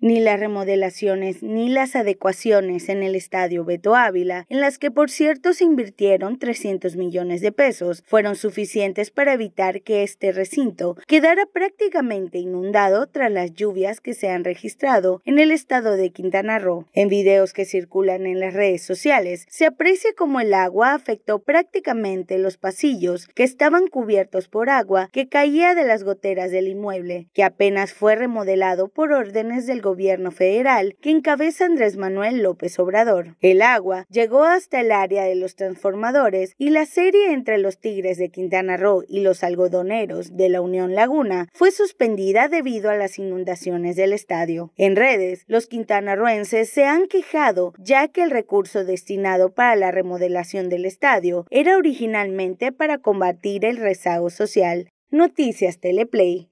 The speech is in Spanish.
ni las remodelaciones ni las adecuaciones en el estadio Beto Ávila, en las que por cierto se invirtieron 300 millones de pesos, fueron suficientes para evitar que este recinto quedara prácticamente inundado tras las lluvias que se han registrado en el estado de Quintana Roo. En videos que circulan en las redes sociales, se aprecia cómo el agua afectó prácticamente los pasillos que estaban cubiertos por agua que caía de las goteras del inmueble, que apenas fue remodelado por órdenes del gobierno gobierno federal que encabeza Andrés Manuel López Obrador. El agua llegó hasta el área de los transformadores y la serie entre los Tigres de Quintana Roo y los algodoneros de la Unión Laguna fue suspendida debido a las inundaciones del estadio. En redes, los quintanarroenses se han quejado ya que el recurso destinado para la remodelación del estadio era originalmente para combatir el rezago social. Noticias Teleplay.